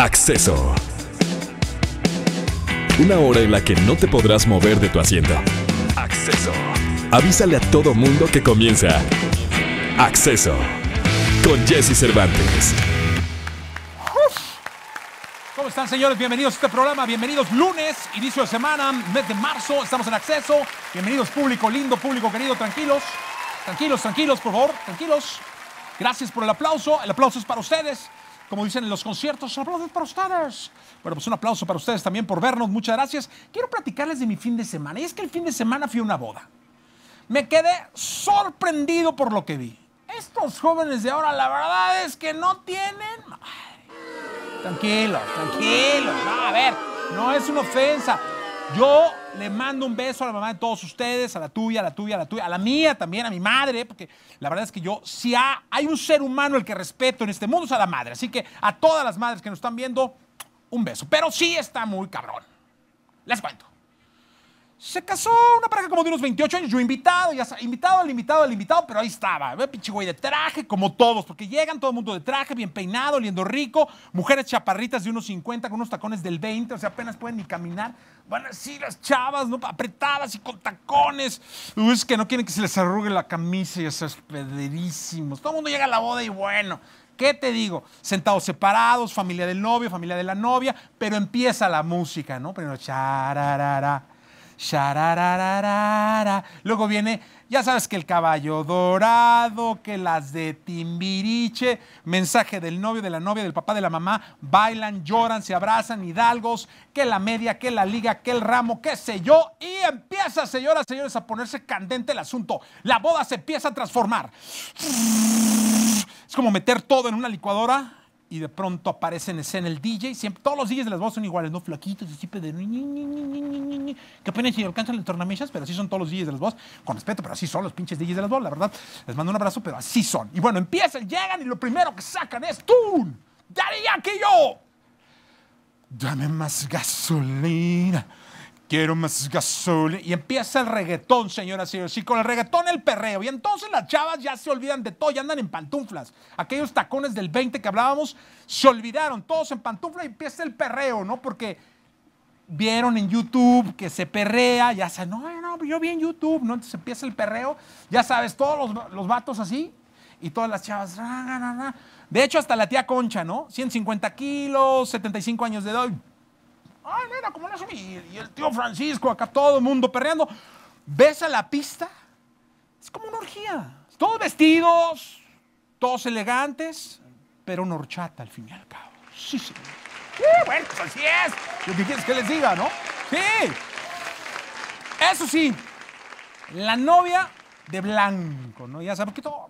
Acceso. Una hora en la que no te podrás mover de tu asiento. Acceso. Avísale a todo mundo que comienza. Acceso. Con Jesse Cervantes. ¿Cómo están, señores? Bienvenidos a este programa. Bienvenidos lunes, inicio de semana, mes de marzo. Estamos en acceso. Bienvenidos, público lindo, público querido. Tranquilos. Tranquilos, tranquilos, por favor. Tranquilos. Gracias por el aplauso. El aplauso es para ustedes como dicen en los conciertos, aplausos para ustedes. Bueno, pues un aplauso para ustedes también por vernos, muchas gracias. Quiero platicarles de mi fin de semana, y es que el fin de semana fui a una boda. Me quedé sorprendido por lo que vi. Estos jóvenes de ahora, la verdad es que no tienen... Tranquilo, tranquilo. a ver, no es una ofensa. Yo le mando un beso a la mamá de todos ustedes, a la tuya, a la tuya, a la tuya, a la mía también, a mi madre, porque la verdad es que yo, si hay un ser humano el que respeto en este mundo, es a la madre. Así que a todas las madres que nos están viendo, un beso. Pero sí está muy cabrón. Les cuento. Se casó una pareja como de unos 28 años, yo invitado, ya invitado al invitado al invitado, pero ahí estaba, pinche güey de traje, como todos, porque llegan todo el mundo de traje, bien peinado, oliendo rico, mujeres chaparritas de unos 50 con unos tacones del 20, o sea, apenas pueden ni caminar. Van así las chavas, ¿no? Apretadas y con tacones. Uy, es que no quieren que se les arrugue la camisa y esos pederísimos. Todo el mundo llega a la boda y bueno, ¿Qué te digo? Sentados separados, familia del novio, familia de la novia, pero empieza la música, ¿no? Primero, chararara. Luego viene, ya sabes que el caballo dorado, que las de Timbiriche, mensaje del novio, de la novia, del papá, de la mamá, bailan, lloran, se abrazan, hidalgos, que la media, que la liga, que el ramo, qué sé yo. Y empieza, señoras, y señores, a ponerse candente el asunto. La boda se empieza a transformar. Es como meter todo en una licuadora y de pronto aparece en escena el DJ. Siempre, todos los DJs de las voces son iguales, ¿no? Flaquitos, así, de. Que apenas si alcanzan las tornamesas, pero así son todos los DJs de las voces. Con respeto, pero así son los pinches DJs de las voces, la verdad. Les mando un abrazo, pero así son. Y bueno, empiezan, llegan y lo primero que sacan es Daría que yo! Dame más gasolina. Quiero más gasolina. Y empieza el reggaetón, señoras y señores. Y con el reggaetón el perreo. Y entonces las chavas ya se olvidan de todo, ya andan en pantuflas. Aquellos tacones del 20 que hablábamos se olvidaron, todos en pantufla y empieza el perreo, ¿no? Porque vieron en YouTube que se perrea, ya se. no, no, yo vi en YouTube, ¿no? Entonces empieza el perreo, ya sabes, todos los, los vatos así y todas las chavas. De hecho, hasta la tía Concha, ¿no? 150 kilos, 75 años de edad mira, como Y el tío Francisco, acá todo el mundo perreando. Ves a la pista, es como una orgía. Todos vestidos, todos elegantes, pero una horchata al fin y al cabo. Sí, sí. bueno, pues así es. Lo que quieres que les diga, ¿no? Sí. Eso sí, la novia de blanco, ¿no? Ya sabes que todo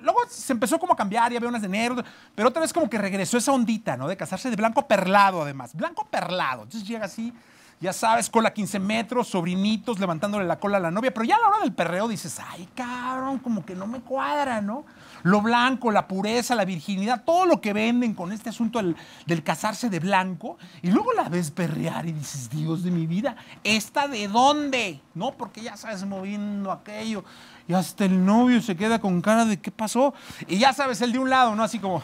Luego se empezó como a cambiar, y había unas de negro, pero otra vez como que regresó esa ondita, ¿no? De casarse de blanco perlado, además. Blanco perlado. Entonces llega así, ya sabes, cola 15 metros, sobrinitos levantándole la cola a la novia, pero ya a la hora del perreo dices, ay cabrón, como que no me cuadra, ¿no? Lo blanco, la pureza, la virginidad, todo lo que venden con este asunto del, casarse de blanco, y luego la ves perrear y dices, Dios de mi vida, ¿esta de dónde? ¿No? Porque ya sabes, moviendo aquello. Y hasta el novio se queda con cara de qué pasó. Y ya sabes, el de un lado, ¿no? Así como,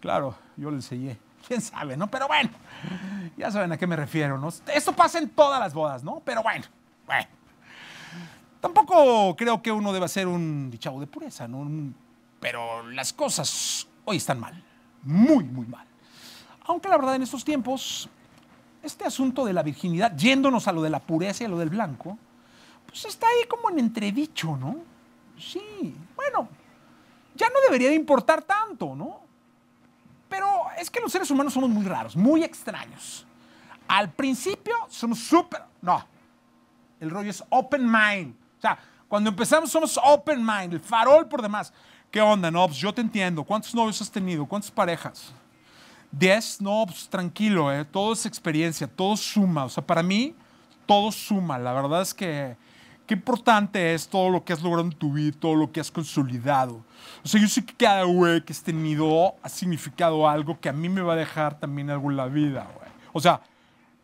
claro, yo le enseñé quién sabe, ¿no? Pero bueno, ya saben a qué me refiero, ¿no? Esto pasa en todas las bodas, ¿no? Pero bueno, bueno. Tampoco creo que uno deba ser un dichavo de pureza, ¿no? Pero las cosas hoy están mal, muy, muy mal. Aunque la verdad en estos tiempos, este asunto de la virginidad, yéndonos a lo de la pureza y a lo del blanco, pues está ahí como en entredicho, ¿no? Sí, bueno, ya no debería de importar tanto, ¿no? Pero es que los seres humanos somos muy raros, muy extraños. Al principio somos súper... No, el rollo es open mind. O sea, cuando empezamos somos open mind, el farol por demás. ¿Qué onda? No, pues yo te entiendo. ¿Cuántos novios has tenido? ¿Cuántas parejas? ¿Diez? no, pues tranquilo, ¿eh? todo es experiencia, todo suma. O sea, para mí, todo suma. La verdad es que qué importante es todo lo que has logrado en tu vida, todo lo que has consolidado. O sea, yo sé que cada güey que has tenido ha significado algo que a mí me va a dejar también algo en la vida, güey. O sea,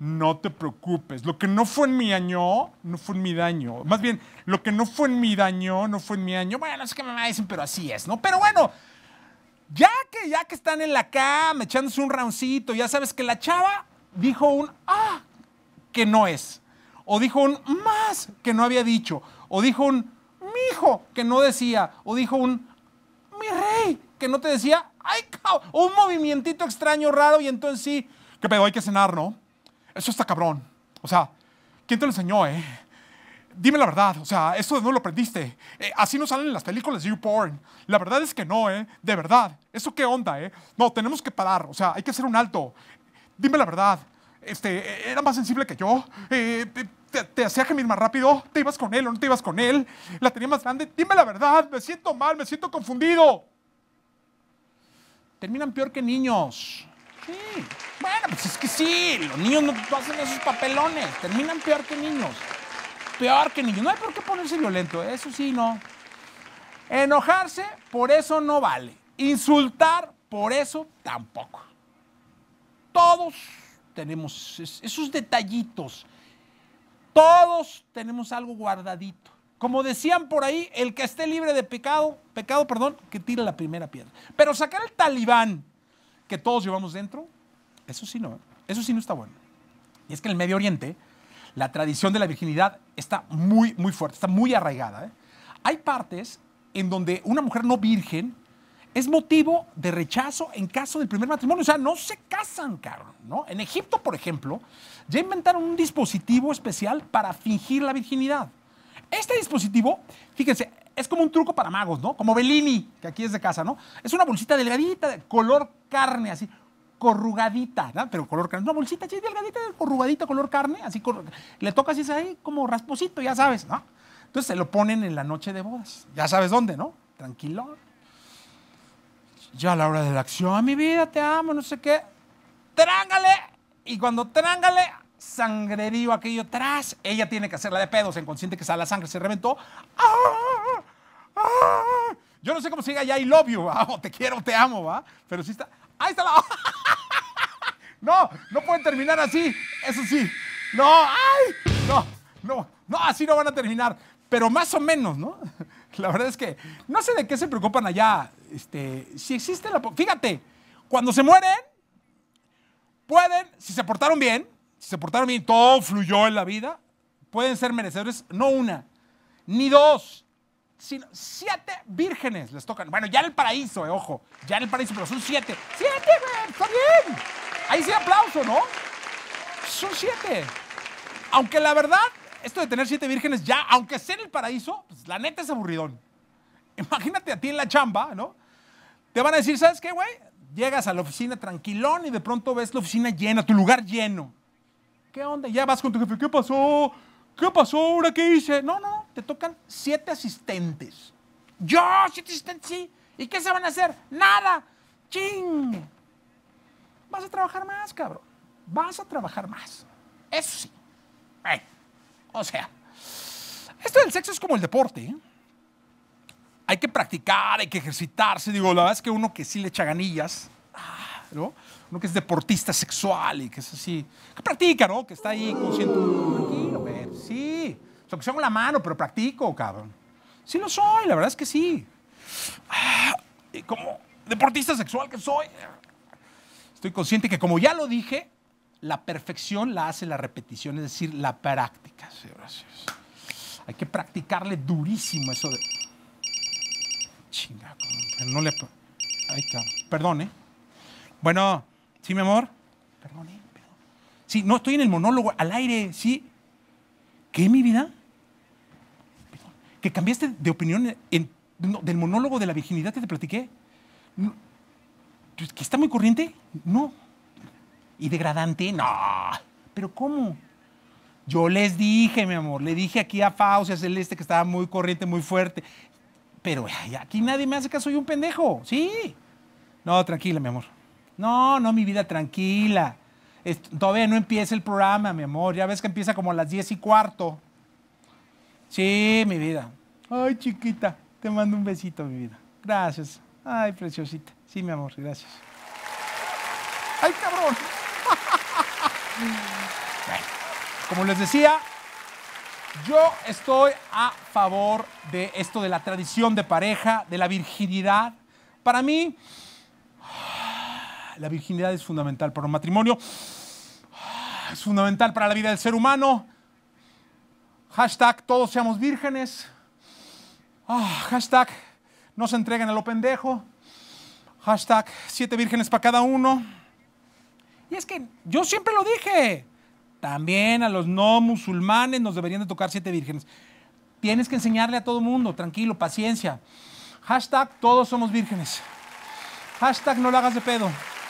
no te preocupes. Lo que no fue en mi año, no fue en mi daño. Más bien, lo que no fue en mi daño, no fue en mi año. Bueno, no sé qué me dicen, pero así es, ¿no? Pero bueno, ya que, ya que están en la cama, echándose un roundcito, ya sabes que la chava dijo un ah, que no es o dijo un más que no había dicho, o dijo un mi hijo que no decía, o dijo un mi rey que no te decía, ay, un movimientito extraño, raro, y entonces sí, que pedo, hay que cenar, ¿no? Eso está cabrón. O sea, ¿quién te lo enseñó, eh? Dime la verdad, o sea, esto no lo aprendiste. Eh, así no salen las películas de YouPorn. La verdad es que no, ¿eh? De verdad. ¿Eso qué onda, eh? No, tenemos que parar, o sea, hay que hacer un alto. Dime la verdad. Este, ¿Era más sensible que yo? Eh, eh te, hacía gemir más rápido, te ibas con él o no te ibas con él, la tenía más grande. Dime la verdad, me siento mal, me siento confundido. Terminan peor que niños. Sí. Bueno, pues es que sí, los niños no, no hacen esos papelones, terminan peor que niños. Peor que niños. No hay por qué ponerse violento, eso sí, no. Enojarse, por eso no vale. Insultar, por eso tampoco. Todos tenemos esos detallitos todos tenemos algo guardadito. Como decían por ahí, el que esté libre de pecado, pecado, perdón, que tire la primera piedra. Pero sacar el talibán que todos llevamos dentro, eso sí no, eso sí no está bueno. Y es que en el Medio Oriente la tradición de la virginidad está muy, muy fuerte, está muy arraigada. ¿eh? Hay partes en donde una mujer no virgen es motivo de rechazo en caso del primer matrimonio. O sea, no se casan, cabrón, ¿no? En Egipto, por ejemplo, ya inventaron un dispositivo especial para fingir la virginidad. Este dispositivo, fíjense, es como un truco para magos, ¿no? Como Bellini, que aquí es de casa, ¿no? Es una bolsita delgadita, de color carne, así, corrugadita, ¿no? Pero color carne. Una bolsita así delgadita, corrugadita, color carne, así, le toca y ahí como rasposito, ya sabes, ¿no? Entonces se lo ponen en la noche de bodas. Ya sabes dónde, ¿no? tranquilo ya a la hora de la acción, a mi vida, te amo, no sé qué. Trángale. Y cuando trángale, sangrerío aquello atrás. Ella tiene que hacerla de pedos, inconsciente que sale la sangre, se reventó. Yo no sé cómo sigue allá ya I love you, te quiero, te amo, ¿va? Pero sí está. ¡Ahí está la! No, no pueden terminar así. Eso sí. No, ¡ay! No, no, no, así no van a terminar. Pero más o menos, ¿no? La verdad es que no sé de qué se preocupan allá este, si existe la... Fíjate, cuando se mueren, pueden, si se portaron bien, si se portaron bien, todo fluyó en la vida, pueden ser merecedores, no una, ni dos, sino siete vírgenes les tocan. Bueno, ya en el paraíso, eh, ojo, ya en el paraíso, pero son siete. ¡Siete, güey! ¡Está bien! Ahí sí aplauso, ¿no? Son siete. Aunque la verdad, esto de tener siete vírgenes ya, aunque sea en el paraíso, pues la neta es aburridón. Imagínate a ti en la chamba, ¿no? Te van a decir, ¿sabes qué, güey? Llegas a la oficina tranquilón y de pronto ves la oficina llena, tu lugar lleno. ¿Qué onda? Ya vas con tu jefe, ¿qué pasó? ¿Qué pasó ahora? ¿Qué hice? No, no, te tocan siete asistentes. Yo, siete asistentes, sí. ¿Y qué se van a hacer? Nada. ¡Ching! Vas a trabajar más, cabrón. Vas a trabajar más. Eso sí. O sea, esto del sexo es como el deporte. ¿eh? hay que practicar, hay que ejercitarse. Digo, la verdad es que uno que sí le echa ganillas, ah, ¿no? Uno que es deportista sexual y que es así, que practica, ¿no? Que está ahí consciente. Tranquilo, ver. sí. O sea, que se hago la mano, pero practico, cabrón. Sí lo soy, la verdad es que sí. Ah, y como deportista sexual que soy, estoy consciente que, como ya lo dije, la perfección la hace la repetición, es decir, la práctica. Sí, gracias. Hay que practicarle durísimo eso de no le. Perdón, ¿eh? Bueno, ¿sí, mi amor? Perdón, ¿eh? Sí, no, estoy en el monólogo, al aire, ¿sí? ¿Qué, mi vida? Que cambiaste de opinión del monólogo de la virginidad que te platiqué. Pues, ¿Que está muy corriente? No. ¿Y degradante? No. ¿Pero cómo? Yo les dije, mi amor, le dije aquí a a Celeste que estaba muy corriente, muy fuerte. Pero aquí nadie me hace caso, soy un pendejo. Sí. No, tranquila, mi amor. No, no, mi vida, tranquila. todavía no empieza el programa, mi amor. Ya ves que empieza como a las 10 y cuarto. Sí, mi vida. Ay, chiquita, te mando un besito, mi vida. Gracias. Ay, preciosita. Sí, mi amor, gracias. ¡Ay, cabrón! como les decía, yo estoy a favor de esto de la tradición de pareja, de la virginidad. Para mí, la virginidad es fundamental para un matrimonio, es fundamental para la vida del ser humano. Hashtag todos seamos vírgenes. Ah, hashtag no se entreguen a lo pendejo. Hashtag siete vírgenes para cada uno. Y es que yo siempre lo dije. También a los no musulmanes nos deberían de tocar siete vírgenes. Tienes que enseñarle a todo mundo, tranquilo, paciencia. Hashtag todos somos vírgenes. Hashtag no lo hagas de pedo.